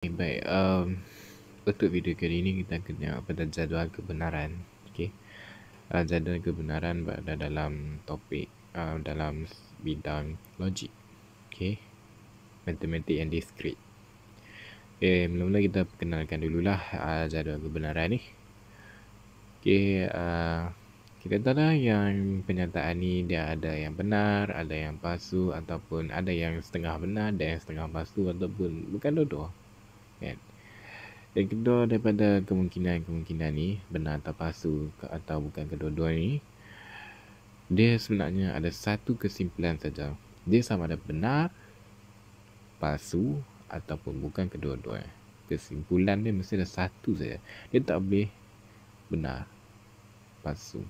Okay, baik, um, untuk video kali ini kita akan tengok pada jadual kebenaran okay. uh, eh, Jadual kebenaran berada dalam topik uh, dalam bidang logik okay. Matematik yang discrete okay, Mula-mula kita perkenalkan dululah uh, jadual kebenaran ini. okay, uh, Kita tahu lah yang penyataan ni dia ada yang benar, ada yang palsu Ataupun ada yang setengah benar ada yang setengah palsu ataupun bukan dua-dua kan yang kedua daripada kemungkinan-kemungkinan ni benar atau palsu atau bukan kedua-dua ni dia sebenarnya ada satu kesimpulan saja dia sama ada benar palsu ataupun bukan kedua-dua kesimpulan dia mesti ada satu saja dia tak boleh benar palsu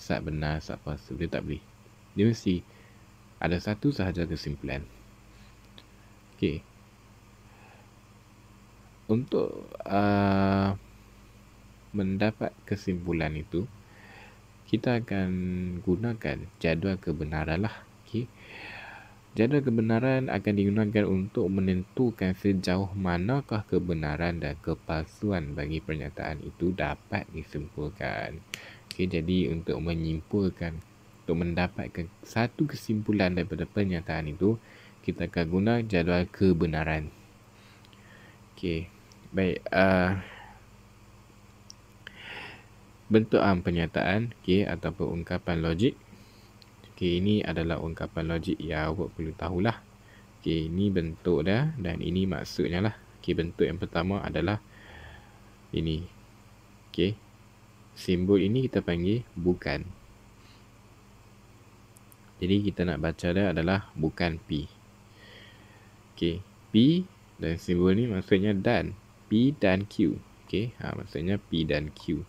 sat benar sat palsu dia tak boleh dia mesti ada satu sahaja kesimpulan Okay untuk uh, mendapat kesimpulan itu kita akan gunakan jadual kebenaran lah okay. jadual kebenaran akan digunakan untuk menentukan sejauh manakah kebenaran dan kepalsuan bagi pernyataan itu dapat disimpulkan okay, jadi untuk menyimpulkan untuk mendapatkan satu kesimpulan daripada pernyataan itu kita akan guna jadual kebenaran okay. Baik. Uh, bentuk am um, pernyataan, okay, ataupun ungkapan logik. Okay, ini adalah ungkapan logik yang awak perlu tahulah. Okay, ini bentuk dia dan ini maksudnya lah. Okay, bentuk yang pertama adalah ini. Okay, simbol ini kita panggil bukan. Jadi kita nak baca dia adalah bukan P. Okay, P dan simbol ni maksudnya dan. P dan Q. Okey, ha, maksudnya P dan Q.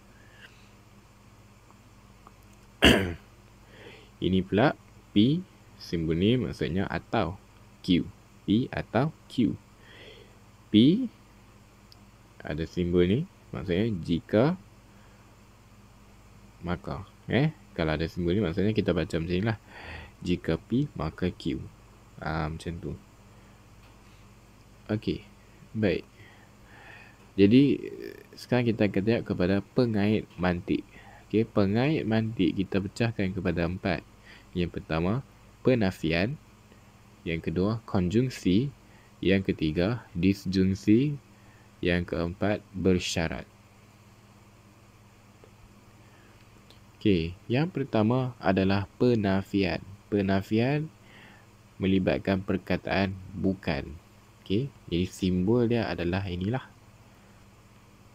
ini pula P simbol ni maksudnya atau Q. P atau Q. P ada simbol ni maksudnya jika maka. Eh, kalau ada simbol ni maksudnya kita baca macam ni lah. Jika P maka Q. Ah ha, macam tu. Okey. Baik. Jadi sekarang kita akan tengok kepada pengait mantik. Okey, pengait mantik kita pecahkan kepada empat. Yang pertama, penafian. Yang kedua, konjungsi. Yang ketiga, disjungsi. Yang keempat, bersyarat. Okey, yang pertama adalah penafian. Penafian melibatkan perkataan bukan. Okey, jadi simbol dia adalah inilah.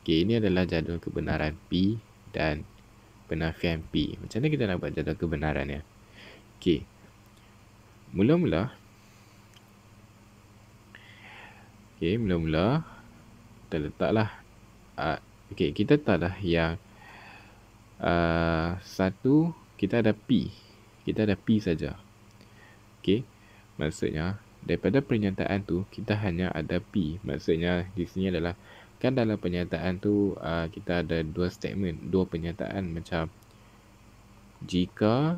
Okay, ini adalah jadual kebenaran P dan penafian P. Macam mana kita nak buat jadual kebenaran ya? Okey. Mula-mula okay, mula-mula kita letaklah uh, okey, kita tak dah yang uh, satu kita ada P. Kita ada P saja. Okay, Maksudnya daripada pernyataan tu kita hanya ada P. Maksudnya di sini adalah kan dalam pernyataan tu uh, kita ada dua statement dua pernyataan macam jika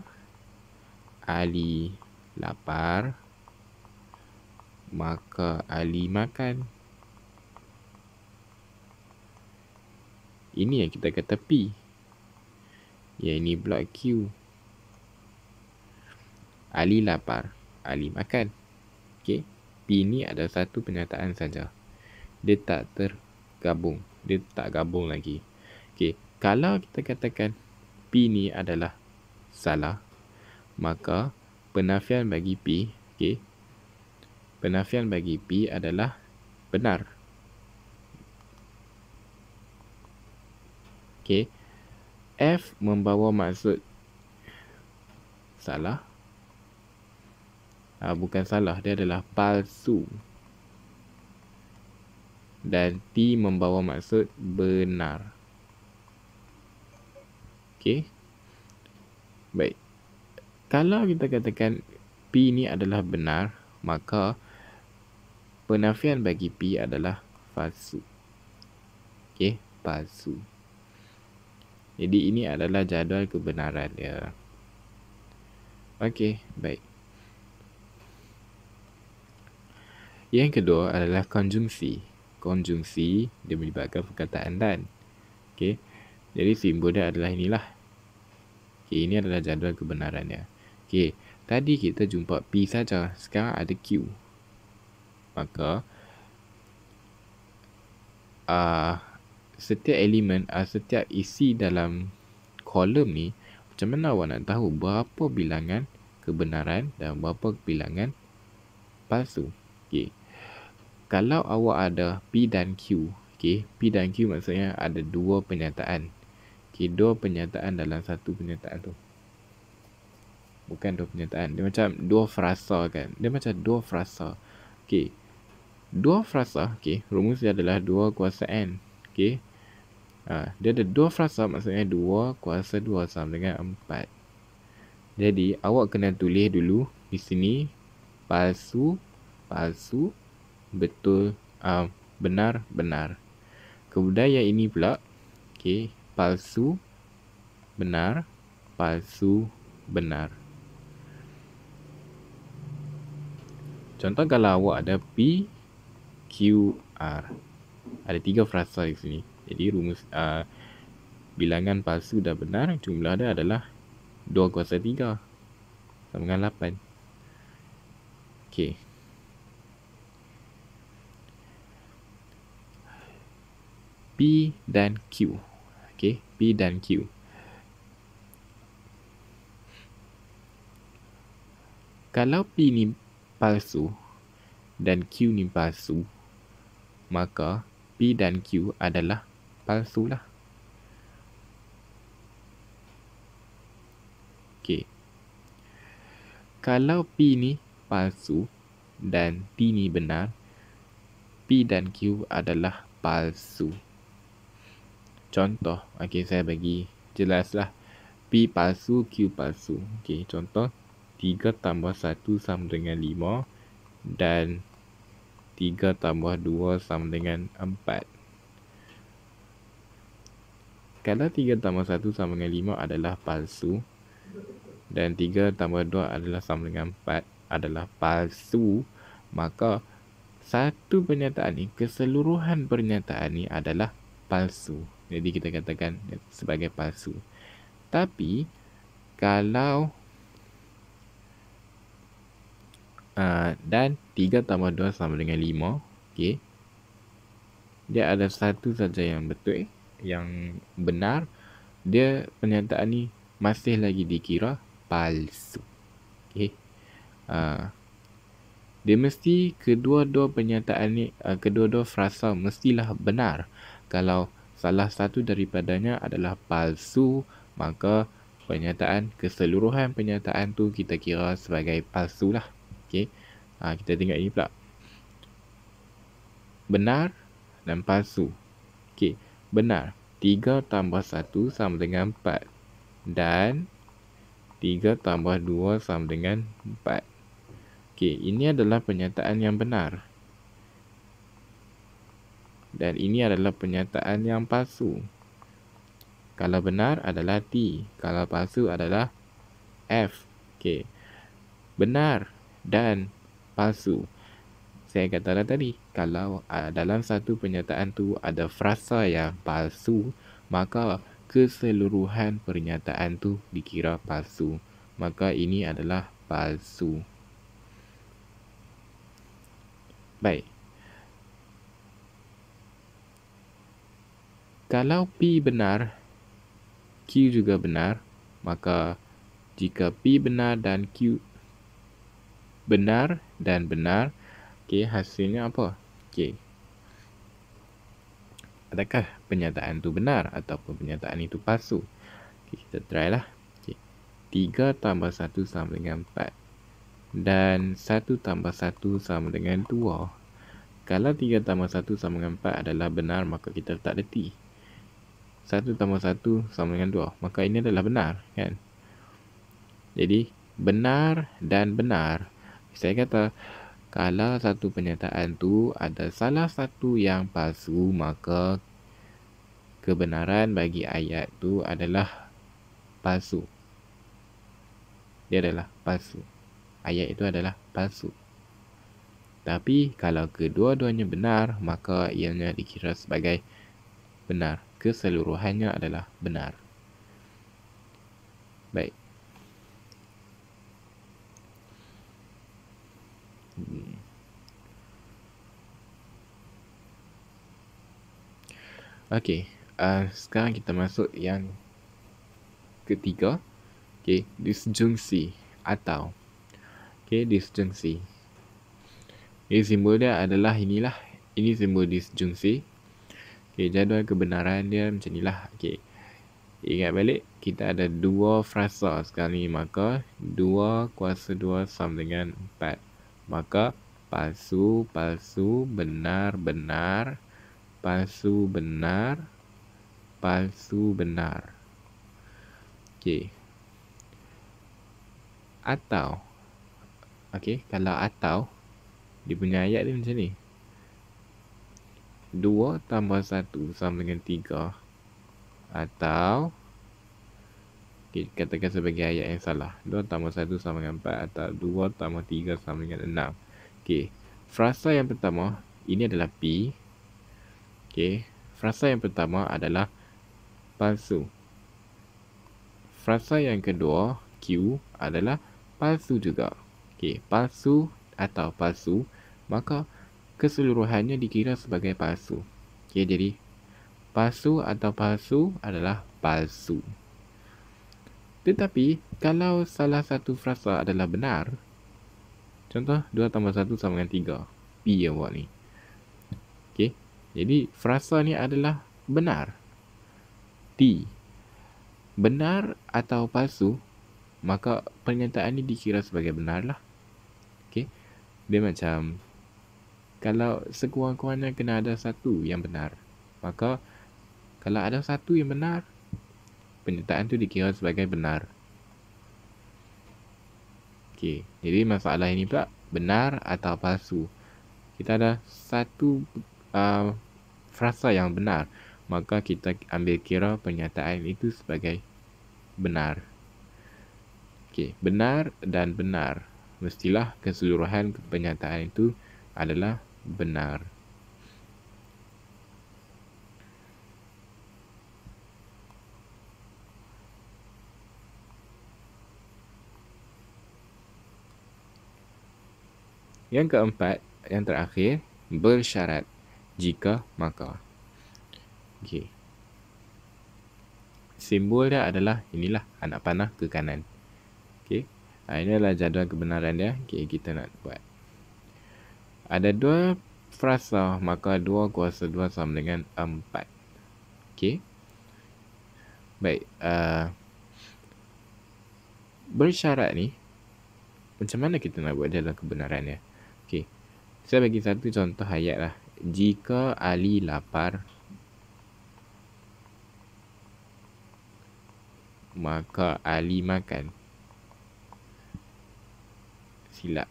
Ali lapar maka Ali makan ini yang kita kata P yang ini block Q Ali lapar Ali makan okay P ni ada satu pernyataan saja dia tak ter gabung. Dia tak gabung lagi. Okey, kalau kita katakan P ni adalah salah, maka penafian bagi P, okey. Penafian bagi P adalah benar. Okey. F membawa maksud salah. Ah bukan salah, dia adalah palsu dan T membawa maksud benar. Okey. Baik. Kalau kita katakan P ni adalah benar, maka penafian bagi P adalah palsu. Okey, palsu. Jadi ini adalah jadual kebenaran dia. Ya. Okey, baik. Yang kedua adalah konjungsi konjungsi dia melibatkan perkataan dan. Okey. Jadi simbol dia adalah inilah. Okey, ini adalah jadual kebenarannya. Okey, tadi kita jumpa P saja, sekarang ada Q. Maka ah uh, setiap elemen uh, setiap isi dalam kolom ni macam mana awak nak tahu berapa bilangan kebenaran dan berapa bilangan palsu. Okey kalau awak ada P dan Q, okay, P dan Q maksudnya ada dua pernyataan. Okay, dua pernyataan dalam satu pernyataan tu. Bukan dua pernyataan. Dia macam dua frasa kan. Dia macam dua frasa. Okay. Dua frasa, okay, rumus dia adalah dua kuasa N. Okay. Uh, dia ada dua frasa maksudnya dua kuasa dua sama dengan empat. Jadi, awak kena tulis dulu di sini. palsu, palsu betul uh, benar benar kebudayaan ini pula okey palsu benar palsu benar contoh kalau awak ada p q r ada tiga frasa di sini jadi rumus uh, ah, bilangan palsu dan benar jumlah dia adalah 2 kuasa 3 sama dengan 8 okey P dan Q. Okey, P dan Q. Kalau P ni palsu dan Q ni palsu, maka P dan Q adalah palsu lah. Okey. Kalau P ni palsu dan T ni benar, P dan Q adalah palsu. palsu. Contoh, okay, saya bagi jelas lah P palsu, Q palsu. Okay, contoh, 3 tambah 1 sama dengan 5 dan 3 tambah 2 sama dengan 4. Kalau 3 tambah 1 sama dengan 5 adalah palsu dan 3 tambah 2 adalah sama dengan 4 adalah palsu, maka satu pernyataan ini, keseluruhan pernyataan ini adalah palsu. Jadi kita katakan sebagai palsu. Tapi kalau uh, dan 3 tambah 2 sama dengan 5. Okay. Dia ada satu saja yang betul. Yang benar. Dia pernyataan ni masih lagi dikira palsu. Okay. Uh, ah, dia mesti kedua-dua pernyataan ni, uh, kedua-dua frasa mestilah benar. Kalau salah satu daripadanya adalah palsu, maka pernyataan keseluruhan pernyataan tu kita kira sebagai palsu lah. Okey. Ha, kita tengok ini pula. Benar dan palsu. Okey. Benar. 3 tambah 1 sama dengan 4. Dan 3 tambah 2 sama dengan 4. Okey. Ini adalah pernyataan yang benar dan ini adalah pernyataan yang palsu. Kalau benar adalah T, kalau palsu adalah F. Okay, Benar dan palsu. Saya katakan tadi, kalau ah, dalam satu pernyataan tu ada frasa yang palsu, maka keseluruhan pernyataan tu dikira palsu. Maka ini adalah palsu. Baik. kalau P benar, Q juga benar, maka jika P benar dan Q benar dan benar, okay, hasilnya apa? Okay. Adakah penyataan itu benar ataupun penyataan itu palsu? Okay, kita try lah. Okay. tambah satu sama dengan empat Dan satu tambah satu sama dengan dua. Kalau tiga tambah satu sama dengan empat adalah benar, maka kita letak letih satu tambah satu sama dengan dua. Maka ini adalah benar, kan? Jadi, benar dan benar. Saya kata, kalau satu pernyataan tu ada salah satu yang palsu, maka kebenaran bagi ayat tu adalah palsu. Dia adalah palsu. Ayat itu adalah palsu. Tapi kalau kedua-duanya benar, maka ianya dikira sebagai benar keseluruhannya adalah benar. Baik. Hmm. Okey, uh, sekarang kita masuk yang ketiga. Okey, disjungsi atau okey, disjungsi. Ini simbol dia adalah inilah. Ini simbol disjungsi. Okay, jadual kebenaran dia macam ni lah. Okay. Ingat balik, kita ada dua frasa sekarang ni. Maka, dua kuasa dua sama dengan empat. Maka, palsu, palsu, benar, benar, palsu, benar, palsu, benar. Okay. Atau, okay, kalau atau, dia punya ayat dia macam ni. 2 tambah 1 sama dengan 3 Atau kita katakan sebagai ayat yang salah 2 tambah 1 sama dengan 4 Atau 2 tambah 3 sama dengan 6 Okey Frasa yang pertama Ini adalah P Okey Frasa yang pertama adalah Palsu Frasa yang kedua Q adalah Palsu juga Okey Palsu atau palsu Maka Maka keseluruhannya dikira sebagai palsu. Okey, jadi palsu atau palsu adalah palsu. Tetapi, kalau salah satu frasa adalah benar, contoh 2 tambah 1 sama dengan 3. P yang buat ni. Okey, jadi frasa ni adalah benar. T. Benar atau palsu, maka pernyataan ni dikira sebagai benar lah. Okey, dia macam kalau sekurang-kurangnya kena ada satu yang benar maka kalau ada satu yang benar penyataan tu dikira sebagai benar Okay, jadi masalah ini pula benar atau palsu kita ada satu uh, frasa yang benar maka kita ambil kira penyataan itu sebagai benar Okay, benar dan benar mestilah keseluruhan penyataan itu adalah benar. Yang keempat, yang terakhir, bersyarat jika maka. Okey. Simbol dia adalah inilah anak panah ke kanan. Okey. Ha, ini adalah jadual kebenaran dia. Okey, kita nak buat. Ada dua frasa, lah. maka dua kuasa dua sama dengan empat. Okey. Baik. Uh, bersyarat ni, macam mana kita nak buat dalam kebenaran kebenarannya? Okey. Saya bagi satu contoh ayat lah. Jika Ali lapar, maka Ali makan. Silap.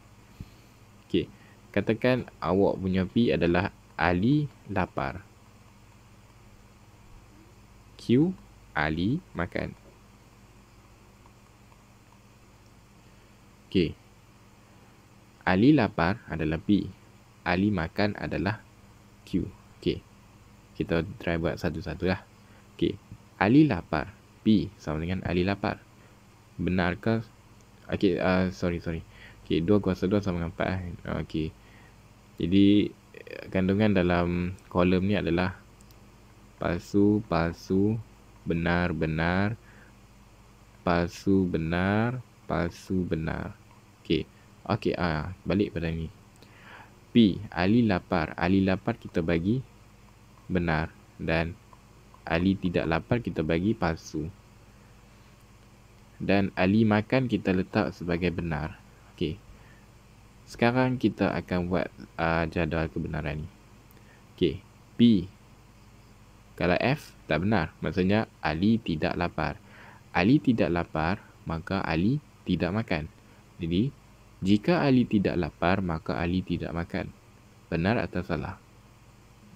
Okey katakan awak punya P adalah Ali lapar. Q Ali makan. Okey. Ali lapar adalah P. Ali makan adalah Q. Okey. Kita try buat satu satulah lah. Okey. Ali lapar. P sama dengan Ali lapar. Benarkah? Okey. Uh, sorry, sorry. Okey. Dua kuasa 2 sama dengan 4. Eh. Okey. Jadi kandungan dalam kolom ni adalah palsu, palsu, benar, benar, palsu, benar, palsu, benar. Okey. Okey, ah, uh, balik pada ni. P, Ali lapar. Ali lapar kita bagi benar dan Ali tidak lapar kita bagi palsu. Dan Ali makan kita letak sebagai benar. Okey. Sekarang kita akan buat uh, jadual kebenaran ni. Okey, B. Kalau F tak benar, maksudnya Ali tidak lapar. Ali tidak lapar, maka Ali tidak makan. Jadi, jika Ali tidak lapar, maka Ali tidak makan. Benar atau salah?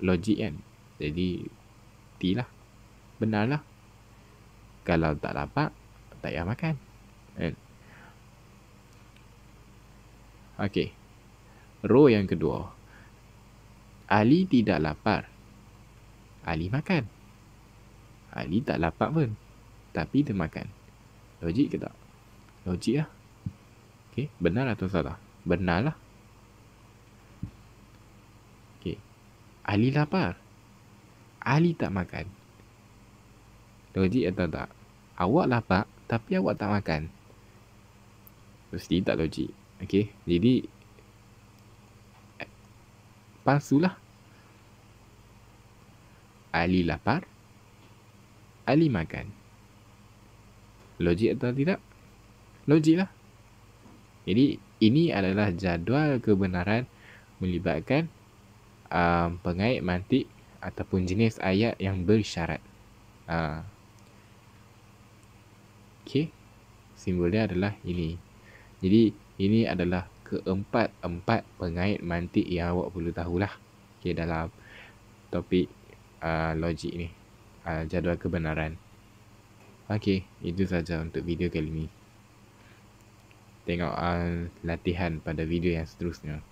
Logik kan? Jadi, T lah. Benarlah. Kalau tak lapar, tak payah makan. Eh? Okey. Row yang kedua. Ali tidak lapar. Ali makan. Ali tak lapar pun. Tapi dia makan. Logik ke tak? Logik lah. Okey. Benar atau salah? Benar lah. Okey. Ali lapar. Ali tak makan. Logik atau tak? Awak lapar tapi awak tak makan. Mesti tak logik. Okey, Jadi. Palsu Ali lapar. Ali makan. Logik atau tidak? Logiklah. Jadi ini adalah jadual kebenaran melibatkan um, pengait mantik ataupun jenis ayat yang bersyarat. Uh, ha. okay. Simbolnya adalah ini. Jadi ini adalah keempat-empat pengait mantik yang awak perlu tahulah. Okey dalam topik uh, logik ni. Uh, jadual kebenaran. Okey, itu saja untuk video kali ini. Tengok uh, latihan pada video yang seterusnya.